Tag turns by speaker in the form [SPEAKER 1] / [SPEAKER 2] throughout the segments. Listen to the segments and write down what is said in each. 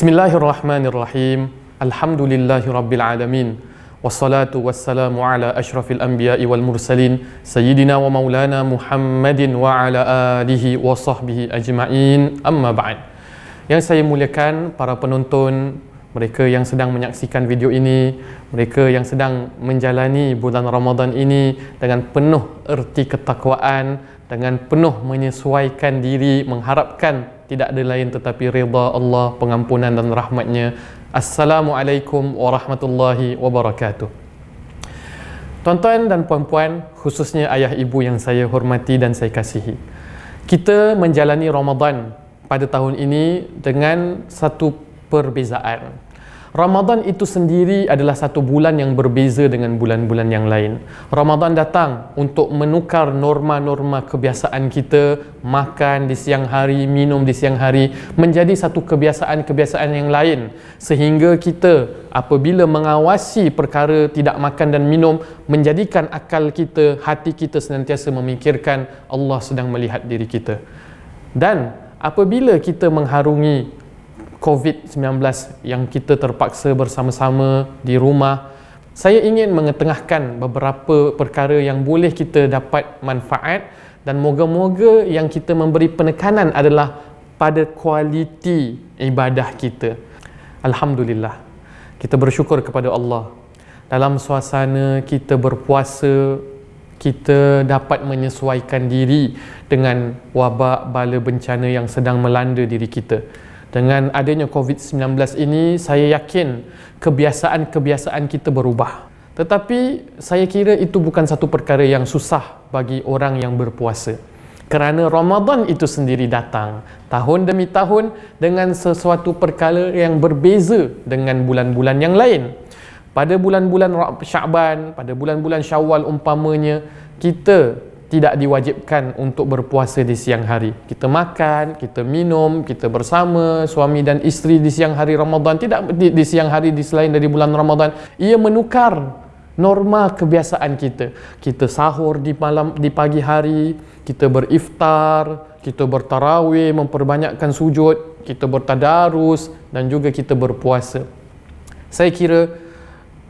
[SPEAKER 1] Bismillahirrahmanirrahim. Alhamdulillahirrabbilalamin. Wassalatu wassalamu ala ashrafil anbiya'i wal mursalin. Sayyidina wa maulana Muhammadin wa ala alihi wa sahbihi ajma'in. Amma ba'd. Yang saya muliakan para penonton, mereka yang sedang menyaksikan video ini, mereka yang sedang menjalani bulan Ramadan ini dengan penuh erti ketakwaan dengan penuh menyesuaikan diri mengharapkan tidak ada lain tetapi rida Allah pengampunan dan rahmatnya Assalamualaikum warahmatullahi wabarakatuh Tuan-tuan dan puan-puan khususnya ayah ibu yang saya hormati dan saya kasihi kita menjalani Ramadan pada tahun ini dengan satu perbezaan Ramadan itu sendiri adalah satu bulan yang berbeza dengan bulan-bulan yang lain. Ramadan datang untuk menukar norma-norma kebiasaan kita, makan di siang hari, minum di siang hari, menjadi satu kebiasaan-kebiasaan yang lain. Sehingga kita apabila mengawasi perkara tidak makan dan minum, menjadikan akal kita, hati kita senantiasa memikirkan Allah sedang melihat diri kita. Dan apabila kita mengharungi COVID-19 yang kita terpaksa bersama-sama di rumah, saya ingin mengetengahkan beberapa perkara yang boleh kita dapat manfaat dan moga-moga yang kita memberi penekanan adalah pada kualiti ibadah kita. Alhamdulillah. Kita bersyukur kepada Allah. Dalam suasana kita berpuasa, kita dapat menyesuaikan diri dengan wabak bala bencana yang sedang melanda diri kita dengan adanya COVID-19 ini, saya yakin kebiasaan-kebiasaan kita berubah. Tetapi saya kira itu bukan satu perkara yang susah bagi orang yang berpuasa. Kerana Ramadan itu sendiri datang tahun demi tahun dengan sesuatu perkara yang berbeza dengan bulan-bulan yang lain. Pada bulan-bulan Syaban, pada bulan-bulan Syawal umpamanya, kita tidak diwajibkan untuk berpuasa di siang hari. Kita makan, kita minum, kita bersama suami dan isteri di siang hari Ramadan, tidak di, di siang hari di selain dari bulan Ramadan. Ia menukar norma kebiasaan kita. Kita sahur di malam di pagi hari, kita beriftar, kita bertarawih, memperbanyakkan sujud, kita bertadarus dan juga kita berpuasa. Saya kira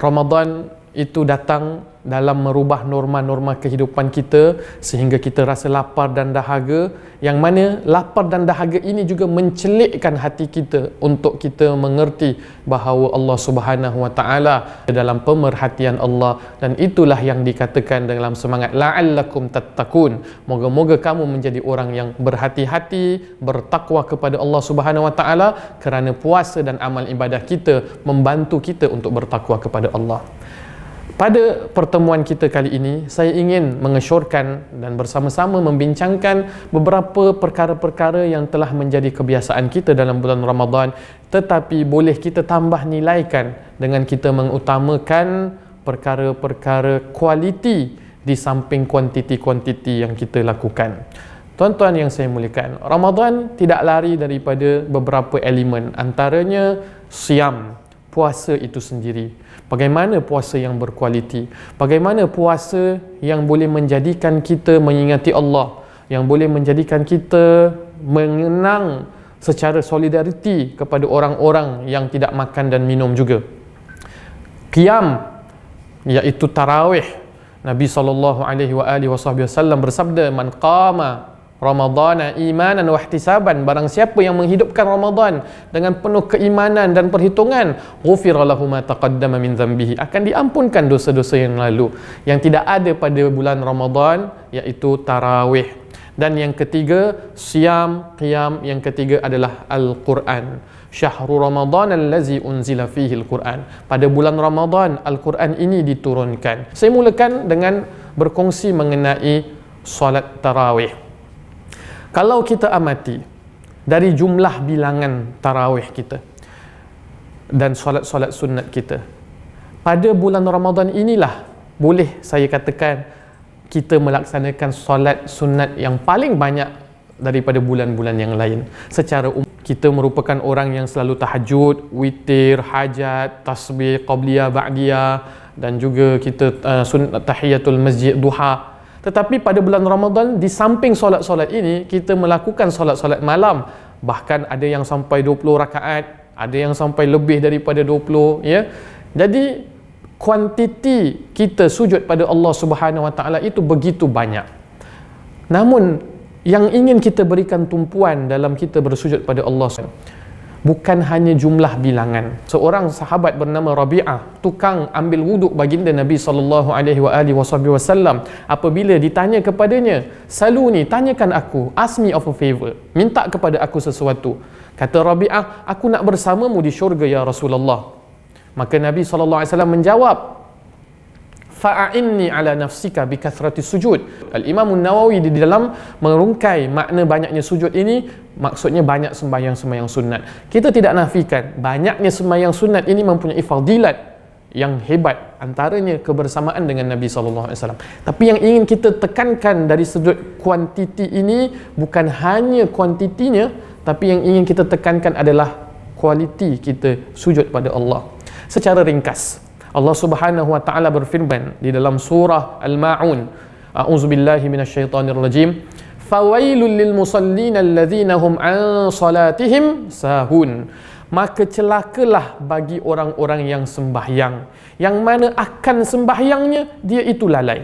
[SPEAKER 1] Ramadan itu datang dalam merubah norma-norma kehidupan kita sehingga kita rasa lapar dan dahaga yang mana lapar dan dahaga ini juga mencelikkan hati kita untuk kita mengerti bahawa Allah Subhanahu Wa Taala dalam pemerhatian Allah dan itulah yang dikatakan dalam semangat la'allakum tattaqun moga-moga kamu menjadi orang yang berhati-hati bertakwa kepada Allah Subhanahu Wa Taala kerana puasa dan amal ibadah kita membantu kita untuk bertakwa kepada Allah pada pertemuan kita kali ini, saya ingin mengesyorkan dan bersama-sama membincangkan beberapa perkara-perkara yang telah menjadi kebiasaan kita dalam bulan Ramadan tetapi boleh kita tambah nilaikan dengan kita mengutamakan perkara-perkara kualiti di samping kuantiti-kuantiti yang kita lakukan. Tuan-tuan yang saya muliakan, Ramadan tidak lari daripada beberapa elemen antaranya siam, puasa itu sendiri. Bagaimana puasa yang berkualiti? Bagaimana puasa yang boleh menjadikan kita mengingati Allah? Yang boleh menjadikan kita mengenang secara solidariti kepada orang-orang yang tidak makan dan minum juga. Qiyam iaitu tarawih. Nabi saw bersabda man qama Ramadhana imanan wa ihtisaban barang siapa yang menghidupkan Ramadhan dengan penuh keimanan dan perhitungan ghufiralahu ma taqaddama min dhanbihi akan diampunkan dosa-dosa yang lalu yang tidak ada pada bulan Ramadhan iaitu tarawih dan yang ketiga siam qiyam yang ketiga adalah al-Quran syahrul ramadhan allazi unzila fihi al-Quran pada bulan Ramadhan al-Quran ini diturunkan saya mulakan dengan berkongsi mengenai solat tarawih kalau kita amati dari jumlah bilangan tarawih kita dan solat-solat sunat kita. Pada bulan Ramadan inilah boleh saya katakan kita melaksanakan solat sunat yang paling banyak daripada bulan-bulan yang lain. Secara umum kita merupakan orang yang selalu tahajud, witir, hajat, tasbih, qabliyah, ba'diyah dan juga kita uh, sunat tahiyatul masjid duha. Tetapi pada bulan Ramadan di samping solat-solat ini kita melakukan solat-solat malam. Bahkan ada yang sampai 20 rakaat, ada yang sampai lebih daripada 20, ya. Jadi kuantiti kita sujud pada Allah Subhanahu Wa Taala itu begitu banyak. Namun yang ingin kita berikan tumpuan dalam kita bersujud pada Allah Subhanahu bukan hanya jumlah bilangan seorang sahabat bernama Rabi'ah tukang ambil wuduk baginda Nabi sallallahu alaihi wasallam apabila ditanya kepadanya ni tanyakan aku ask me of a favor minta kepada aku sesuatu kata Rabi'ah aku nak bersamamu di syurga ya Rasulullah maka Nabi sallallahu alaihi wasallam menjawab fa'inni ala nafsika bi kathrati sujud. Al-Imam An-Nawawi di dalam merungkai makna banyaknya sujud ini maksudnya banyak sembahyang-sembahyang sunat. Kita tidak nafikan banyaknya sembahyang sunat ini mempunyai fadilat yang hebat antaranya kebersamaan dengan Nabi sallallahu alaihi wasallam. Tapi yang ingin kita tekankan dari sudut kuantiti ini bukan hanya kuantitinya tapi yang ingin kita tekankan adalah kualiti kita sujud pada Allah. Secara ringkas, Allah Subhanahu wa taala berfirman di dalam surah Al-Maun. A'udzu billahi minasyaitonir rajim. Fawailul lil musallin alladhina hum an salatihim sahun. Maka celakalah bagi orang-orang yang sembahyang. Yang mana akan sembahyangnya, dia itu lalai.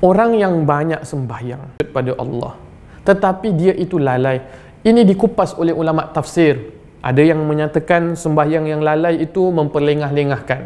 [SPEAKER 1] Orang yang banyak sembahyang kepada Allah. Tetapi dia itu lalai. Ini dikupas oleh ulama tafsir ada yang menyatakan sembahyang yang lalai itu memperlengah-lengahkan.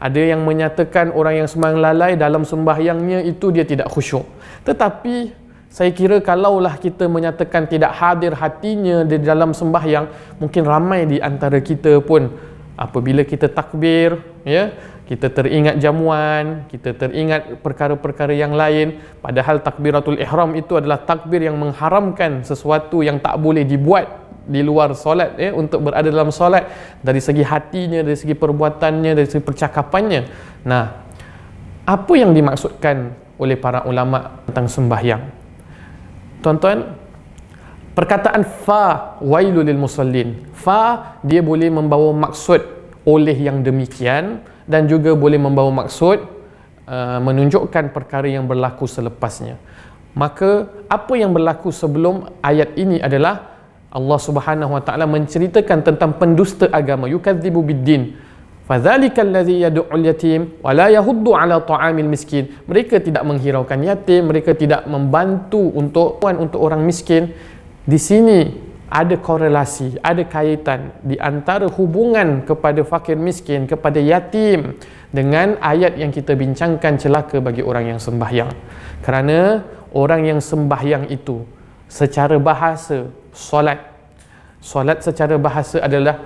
[SPEAKER 1] Ada yang menyatakan orang yang sembahyang lalai dalam sembahyangnya itu dia tidak khusyuk. Tetapi saya kira kalaulah kita menyatakan tidak hadir hatinya di dalam sembahyang, mungkin ramai di antara kita pun apabila kita takbir, ya, kita teringat jamuan, kita teringat perkara-perkara yang lain, padahal takbiratul ihram itu adalah takbir yang mengharamkan sesuatu yang tak boleh dibuat di luar solat eh, untuk berada dalam solat dari segi hatinya dari segi perbuatannya dari segi percakapannya nah apa yang dimaksudkan oleh para ulama tentang sembahyang tuan-tuan perkataan fa wailul lil musallin fa dia boleh membawa maksud oleh yang demikian dan juga boleh membawa maksud uh, menunjukkan perkara yang berlaku selepasnya maka apa yang berlaku sebelum ayat ini adalah Allah Subhanahu wa taala menceritakan tentang pendusta agama yukadzibu biddin fadzalika allazi yad'ul yatim wa la yahuddu ala ta'amil miskin mereka tidak menghiraukan yatim mereka tidak membantu untuk untuk orang miskin di sini ada korelasi ada kaitan di antara hubungan kepada fakir miskin kepada yatim dengan ayat yang kita bincangkan celaka bagi orang yang sembahyang kerana orang yang sembahyang itu secara bahasa solat solat secara bahasa adalah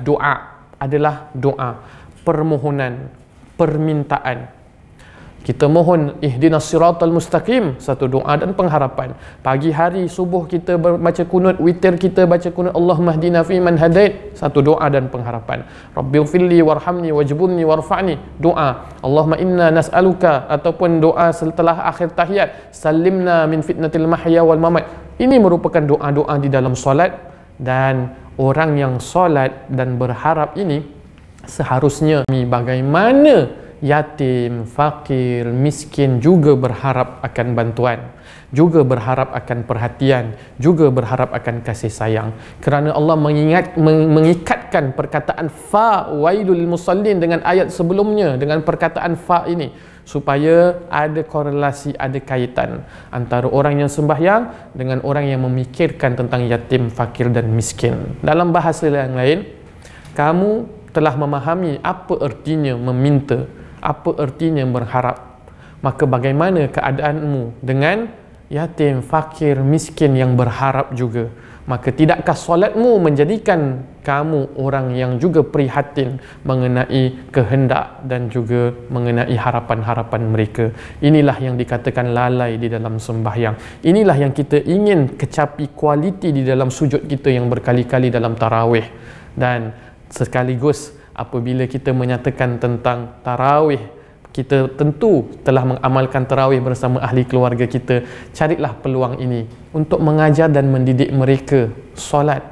[SPEAKER 1] doa adalah doa permohonan permintaan kita mohon ihdinas siratal mustaqim satu doa dan pengharapan. Pagi hari subuh kita baca kunut, witir kita baca kunut Allahumma hdina fi man hadait satu doa dan pengharapan. Rabbighfirli warhamni wajibunni warfa'ni doa. Allahumma inna nas'aluka ataupun doa setelah akhir tahiyat salimna min fitnatil mahya wal mamat. Ini merupakan doa-doa di dalam solat dan orang yang solat dan berharap ini seharusnya bagaimana yatim, fakir, miskin juga berharap akan bantuan juga berharap akan perhatian juga berharap akan kasih sayang kerana Allah mengingat mengikatkan perkataan fa wailul musallin dengan ayat sebelumnya dengan perkataan fa ini supaya ada korelasi ada kaitan antara orang yang sembahyang dengan orang yang memikirkan tentang yatim fakir dan miskin dalam bahasa yang lain kamu telah memahami apa ertinya meminta apa ertinya berharap maka bagaimana keadaanmu dengan yatim, fakir, miskin yang berharap juga maka tidakkah solatmu menjadikan kamu orang yang juga prihatin mengenai kehendak dan juga mengenai harapan-harapan mereka inilah yang dikatakan lalai di dalam sembahyang inilah yang kita ingin kecapi kualiti di dalam sujud kita yang berkali-kali dalam tarawih dan sekaligus apabila kita menyatakan tentang tarawih kita tentu telah mengamalkan tarawih bersama ahli keluarga kita carilah peluang ini untuk mengajar dan mendidik mereka solat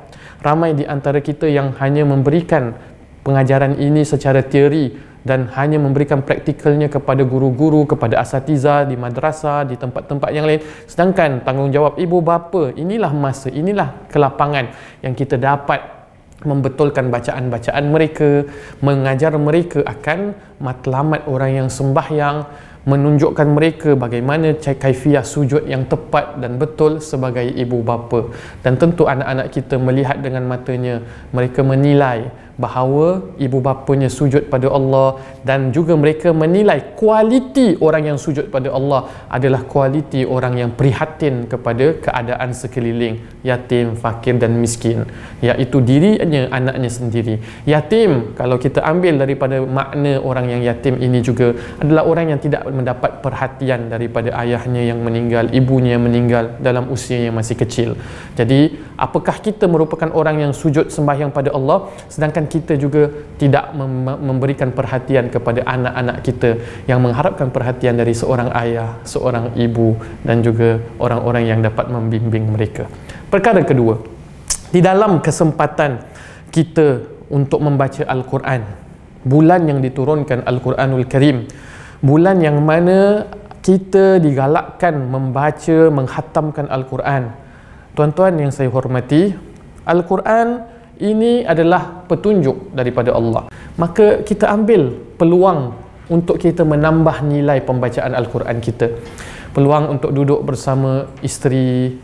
[SPEAKER 1] ramai di antara kita yang hanya memberikan pengajaran ini secara teori dan hanya memberikan praktikalnya kepada guru-guru, kepada asatiza di madrasah, di tempat-tempat yang lain. Sedangkan tanggungjawab ibu bapa, inilah masa, inilah kelapangan yang kita dapat membetulkan bacaan-bacaan mereka, mengajar mereka akan matlamat orang yang sembahyang, menunjukkan mereka bagaimana kaifiah sujud yang tepat dan betul sebagai ibu bapa. Dan tentu anak-anak kita melihat dengan matanya, mereka menilai, bahawa ibu bapanya sujud pada Allah dan juga mereka menilai kualiti orang yang sujud pada Allah adalah kualiti orang yang prihatin kepada keadaan sekeliling yatim, fakir dan miskin iaitu dirinya, anaknya sendiri yatim, kalau kita ambil daripada makna orang yang yatim ini juga adalah orang yang tidak mendapat perhatian daripada ayahnya yang meninggal ibunya yang meninggal dalam usia yang masih kecil jadi apakah kita merupakan orang yang sujud sembahyang pada Allah sedangkan kita juga tidak mem- memberikan perhatian kepada anak-anak kita yang mengharapkan perhatian dari seorang ayah, seorang ibu dan juga orang-orang yang dapat membimbing mereka. Perkara kedua, di dalam kesempatan kita untuk membaca Al-Quran, bulan yang diturunkan Al-Quranul Karim, bulan yang mana kita digalakkan membaca, menghatamkan Al-Quran. Tuan-tuan yang saya hormati, Al-Quran ini adalah petunjuk daripada Allah maka kita ambil peluang untuk kita menambah nilai pembacaan al-Quran kita peluang untuk duduk bersama isteri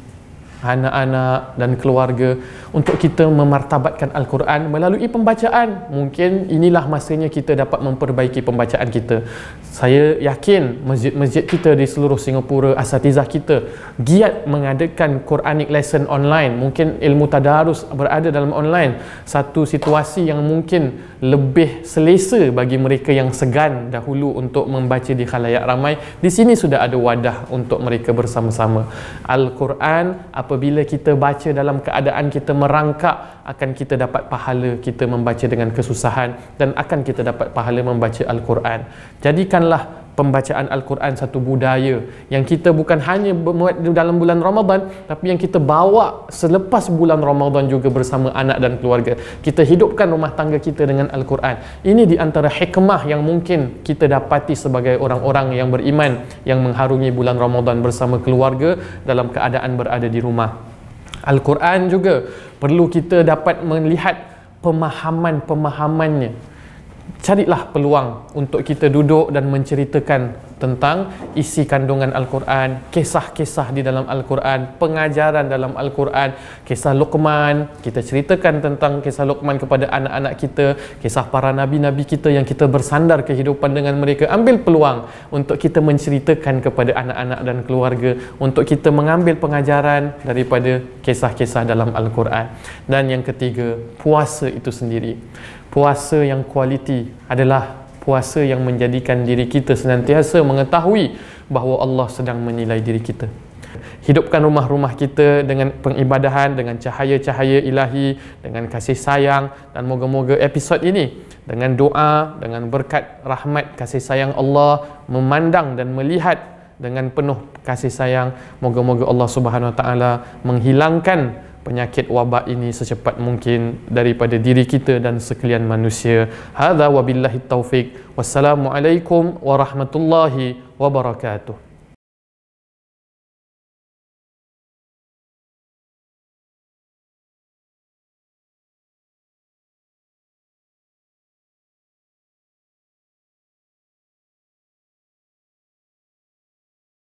[SPEAKER 1] anak-anak dan keluarga untuk kita memartabatkan Al-Quran melalui pembacaan. Mungkin inilah masanya kita dapat memperbaiki pembacaan kita. Saya yakin masjid-masjid kita di seluruh Singapura, asatizah kita giat mengadakan Quranic lesson online. Mungkin ilmu tadarus berada dalam online. Satu situasi yang mungkin lebih selesa bagi mereka yang segan dahulu untuk membaca di khalayak ramai. Di sini sudah ada wadah untuk mereka bersama-sama. Al-Quran apabila kita baca dalam keadaan kita merangkak akan kita dapat pahala kita membaca dengan kesusahan dan akan kita dapat pahala membaca Al-Quran. Jadikanlah pembacaan Al-Quran satu budaya yang kita bukan hanya buat dalam bulan Ramadan tapi yang kita bawa selepas bulan Ramadan juga bersama anak dan keluarga. Kita hidupkan rumah tangga kita dengan Al-Quran. Ini di antara hikmah yang mungkin kita dapati sebagai orang-orang yang beriman yang mengharungi bulan Ramadan bersama keluarga dalam keadaan berada di rumah. Al-Quran juga perlu kita dapat melihat pemahaman-pemahamannya. Carilah peluang untuk kita duduk dan menceritakan tentang isi kandungan Al-Quran, kisah-kisah di dalam Al-Quran, pengajaran dalam Al-Quran, kisah Luqman, kita ceritakan tentang kisah Luqman kepada anak-anak kita, kisah para nabi-nabi kita yang kita bersandar kehidupan dengan mereka. Ambil peluang untuk kita menceritakan kepada anak-anak dan keluarga, untuk kita mengambil pengajaran daripada kisah-kisah dalam Al-Quran. Dan yang ketiga, puasa itu sendiri. Puasa yang kualiti adalah Kuasa yang menjadikan diri kita senantiasa mengetahui bahawa Allah sedang menilai diri kita. Hidupkan rumah-rumah kita dengan pengibadahan, dengan cahaya-cahaya ilahi, dengan kasih sayang dan moga-moga episod ini dengan doa, dengan berkat rahmat kasih sayang Allah memandang dan melihat dengan penuh kasih sayang. Moga-moga Allah Subhanahu Wa Taala menghilangkan penyakit wabak ini secepat mungkin daripada diri kita dan sekalian manusia. Hadza wabillahi taufik. Wassalamualaikum warahmatullahi wabarakatuh.